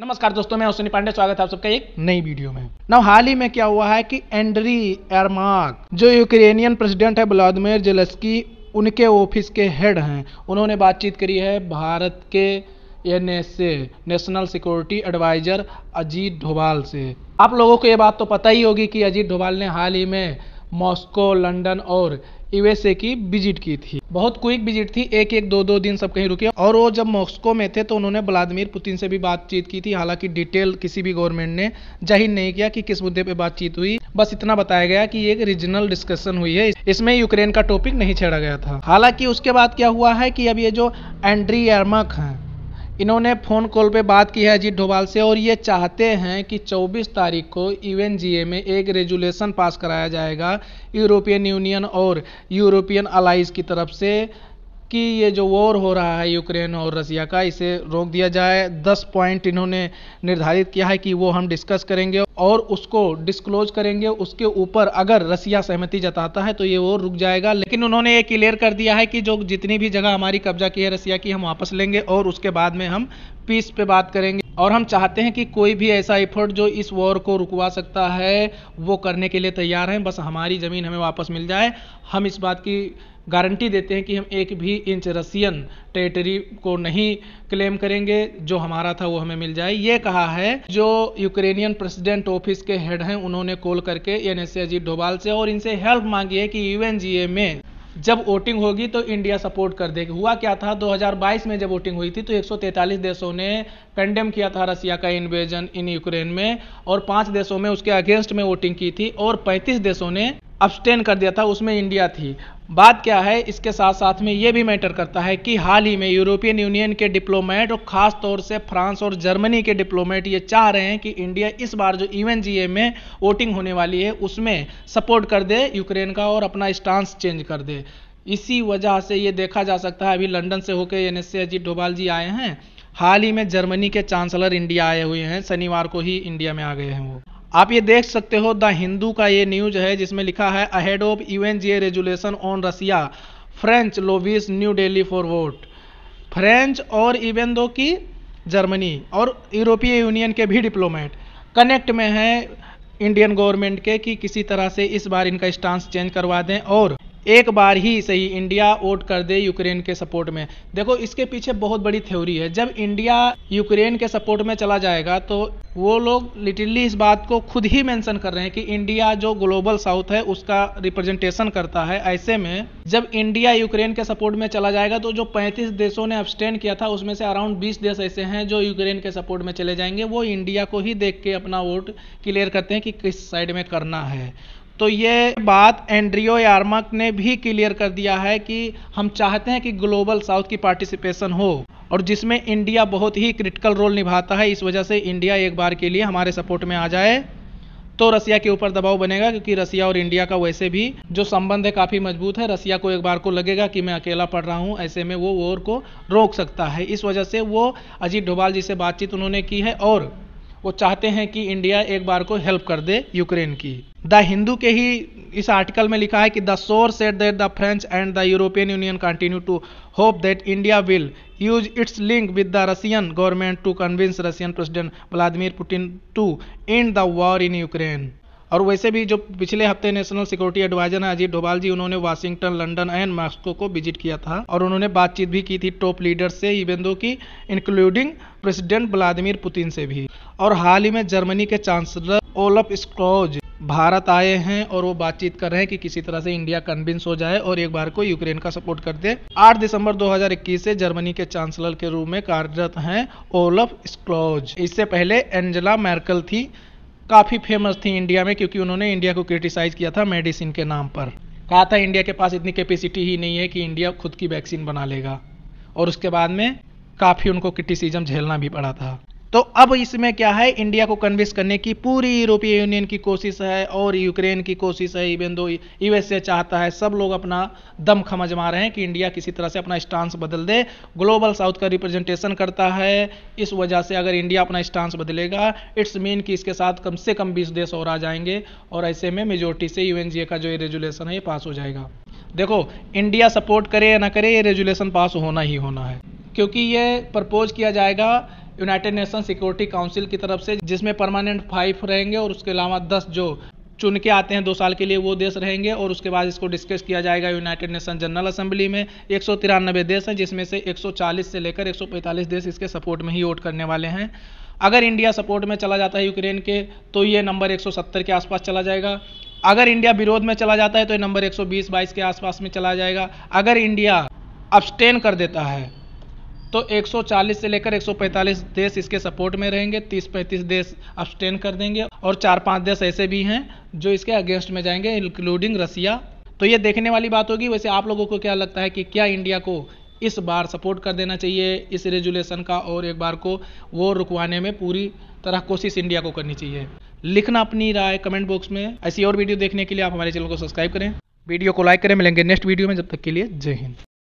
नमस्कार दोस्तों मैं हुसैनी पांडे स्वागत है आप सबका एक नई वीडियो में नव हाल ही में क्या हुआ है कि एंड्री एरमार्क जो यूक्रेनियन प्रेसिडेंट है व्लादिमिर जेलस्की उनके ऑफिस के हेड हैं उन्होंने बातचीत करी है भारत के an national security adviser Ajit Doval से आप लोगों को ये बात तो पता ही होगी कि अजीत डोभाल ने हाल ही में मॉस्को लंदन और यूएसए की विजिट की थी बहुत क्विक विजिट थी एक एक दो दो दिन सब कहीं रुके और वो जब मॉस्को में थे तो उन्होंने व्लादिमिर पुतिन से भी बातचीत की थी हालांकि डिटेल किसी भी गवर्नमेंट ने जाहिर नहीं किया कि किस मुद्दे पे बातचीत हुई बस इतना बताया गया कि एक रीजनल डिस्कशन हुई है इसमें यूक्रेन का टॉपिक नहीं छेड़ा गया था हालांकि उसके बाद क्या हुआ है कि अब ये जो एंड्री यर्मक हैं इन्होंने फ़ोन कॉल पे बात की है अजीत डोभाल से और ये चाहते हैं कि 24 तारीख को यूएन e में एक रेजुलेशन पास कराया जाएगा यूरोपियन यूनियन और यूरोपियन अलाइज की तरफ से कि ये जो वॉर हो रहा है यूक्रेन और रसिया का इसे रोक दिया जाए दस पॉइंट इन्होंने निर्धारित किया है कि वो हम डिस्कस करेंगे और उसको डिस्क्लोज करेंगे उसके ऊपर अगर रसिया सहमति जताता है तो ये वॉर रुक जाएगा लेकिन उन्होंने ये क्लियर कर दिया है कि जो जितनी भी जगह हमारी कब्जा की है रसिया की हम वापस लेंगे और उसके बाद में हम पीस पे बात करेंगे और हम चाहते हैं कि कोई भी ऐसा एफर्ट जो इस वॉर को रुकवा सकता है वो करने के लिए तैयार हैं बस हमारी ज़मीन हमें वापस मिल जाए हम इस बात की गारंटी देते हैं कि हम एक भी इंच रसियन टेरिटरी को नहीं क्लेम करेंगे जो हमारा था वो हमें मिल जाए ये कहा है जो यूक्रेनियन प्रेसिडेंट ऑफिस के हेड हैं उन्होंने कॉल करके एन अजीत डोभाल से और इनसे हेल्प मांगी है कि यूएनजीए में जब वोटिंग होगी तो इंडिया सपोर्ट कर देगी हुआ क्या था 2022 में जब वोटिंग हुई थी तो 143 देशों ने कंडेम किया था रसिया का इन्वेजन इन यूक्रेन में और पांच देशों में उसके अगेंस्ट में वोटिंग की थी और 35 देशों ने अपस्टेन कर दिया था उसमें इंडिया थी बात क्या है इसके साथ साथ में ये भी मैटर करता है कि हाल ही में यूरोपियन यूनियन के डिप्लोमेट और ख़ास तौर से फ्रांस और जर्मनी के डिप्लोमेट ये चाह रहे हैं कि इंडिया इस बार जो इवन e जी में वोटिंग होने वाली है उसमें सपोर्ट कर दे यूक्रेन का और अपना स्टांस चेंज कर दे इसी वजह से ये देखा जा सकता है अभी लंदन से होकर एन एस अजीत डोभाल जी आए हैं हाल ही में जर्मनी के चांसलर इंडिया आए हुए हैं शनिवार को ही इंडिया में आ गए हैं वो आप ये देख सकते हो द हिंदू का ये न्यूज है जिसमें लिखा है ahead of UNGA resolution on Russia French lobbies New Delhi for vote French और इवन दो की जर्मनी और यूरोपीय यूनियन के भी डिप्लोमेट कनेक्ट में है इंडियन गवर्नमेंट के कि किसी तरह से इस बार इनका स्टांस चेंज करवा दें और एक बार ही सही इंडिया वोट कर दे यूक्रेन के सपोर्ट में देखो इसके पीछे बहुत बड़ी थ्योरी है जब इंडिया यूक्रेन के सपोर्ट में चला जाएगा तो वो लोग लिटिली इस बात को खुद ही मेंशन कर रहे हैं कि इंडिया जो ग्लोबल साउथ है उसका रिप्रेजेंटेशन करता है ऐसे में जब इंडिया यूक्रेन के सपोर्ट में चला जाएगा तो जो 35 देशों ने अब्सटेंड किया था उसमें से अराउंड 20 देश ऐसे हैं जो यूक्रेन के सपोर्ट में चले जाएंगे वो इंडिया को ही देख के अपना वोट क्लियर करते हैं कि किस साइड में करना है तो ये बात एंड्रियो यार्मक ने भी क्लियर कर दिया है कि हम चाहते हैं कि ग्लोबल साउथ की पार्टिसिपेशन हो और जिसमें इंडिया बहुत ही क्रिटिकल रोल निभाता है इस वजह से इंडिया एक बार के लिए हमारे सपोर्ट में आ जाए तो रसिया के ऊपर दबाव बनेगा क्योंकि रसिया और इंडिया का वैसे भी जो संबंध है काफ़ी मजबूत है रसिया को एक बार को लगेगा कि मैं अकेला पढ़ रहा हूँ ऐसे में वो वोर को रोक सकता है इस वजह से वो अजीत डोभाल जी से बातचीत उन्होंने की है और वो चाहते हैं कि इंडिया एक बार को हेल्प कर दे यूक्रेन की द हिंदू के ही इस आर्टिकल में लिखा है कि the source said that the French and the European Union continue to hope that India will use its link with the Russian government to convince Russian president Vladimir Putin to end the war in Ukraine और वैसे भी जो पिछले हफ्ते national security adviser हैं अजीत डोभाल जी उन्होंने Washington London and Moscow को visit किया था और उन्होंने बातचीत भी की थी टॉप लीडर्स से इवन दो की इंक्लूडिंग प्रेसिडेंट व्लादिमिर पुतिन से भी और हाल ही में जर्मनी के चांसलर ओलफ स्क्रोज भारत आए हैं और वो बातचीत कर रहे हैं कि किसी तरह से इंडिया कन्विंस हो जाए और एक बार को यूक्रेन का सपोर्ट कर दे 8 दिसंबर 2021 से जर्मनी के चांसलर के रूप में कार्यरत हैं ओलफ स्क्लोज इससे पहले एंजेला मैर्कल थी काफ़ी फेमस थी इंडिया में क्योंकि उन्होंने इंडिया को क्रिटिसाइज किया था मेडिसिन के नाम पर कहा था इंडिया के पास इतनी कैपेसिटी ही नहीं है कि इंडिया खुद की वैक्सीन बना लेगा और उसके बाद में काफ़ी उनको क्रिटिसिज्म झेलना भी पड़ा था तो अब इसमें क्या है इंडिया को कन्विंस करने की पूरी यूरोपीय यूनियन की कोशिश है और यूक्रेन की कोशिश है इवन दो यूएसए चाहता है सब लोग अपना दम खमज मार रहे हैं कि इंडिया किसी तरह से अपना स्टांस बदल दे ग्लोबल साउथ का रिप्रेजेंटेशन करता है इस वजह से अगर इंडिया अपना स्टांस बदलेगा इट्स मीन कि इसके साथ कम से कम बीस देश और आ जाएंगे और ऐसे में मेजोरिटी से यू का जो ये रेजुलेशन है ये पास हो जाएगा देखो इंडिया सपोर्ट करे या ना करे ये रेजुलेशन पास होना ही होना है क्योंकि ये प्रपोज किया जाएगा यूनाइटेड नेशन सिक्योरिटी काउंसिल की तरफ से जिसमें परमानेंट फाइव रहेंगे और उसके अलावा दस जो चुन के आते हैं दो साल के लिए वो देश रहेंगे और उसके बाद इसको डिस्कस किया जाएगा यूनाइटेड नेशन जनरल असेंबली में एक देश हैं जिसमें से 140 से लेकर 145 देश इसके सपोर्ट में ही वोट करने वाले हैं अगर इंडिया सपोर्ट में चला जाता है यूक्रेन के तो ये नंबर 170 के आसपास चला जाएगा अगर इंडिया विरोध में चला जाता है तो ये नंबर एक सौ के आसपास में चला जाएगा अगर इंडिया अब्सटेन कर देता है तो 140 से लेकर 145 देश इसके सपोर्ट में रहेंगे 30-35 देश अब्सटेन कर देंगे और चार पांच देश ऐसे भी हैं जो इसके अगेंस्ट में जाएंगे इंक्लूडिंग रसिया तो ये देखने वाली बात होगी वैसे आप लोगों को क्या लगता है कि क्या इंडिया को इस बार सपोर्ट कर देना चाहिए इस रेजुलेशन का और एक बार को वो रुकवाने में पूरी तरह कोशिश इंडिया को करनी चाहिए लिखना अपनी राय कमेंट बॉक्स में ऐसी और वीडियो देखने के लिए आप हमारे चैनल को सब्सक्राइब करें वीडियो को लाइक करें मिलेंगे नेक्स्ट वीडियो में जब तक के लिए जय हिंद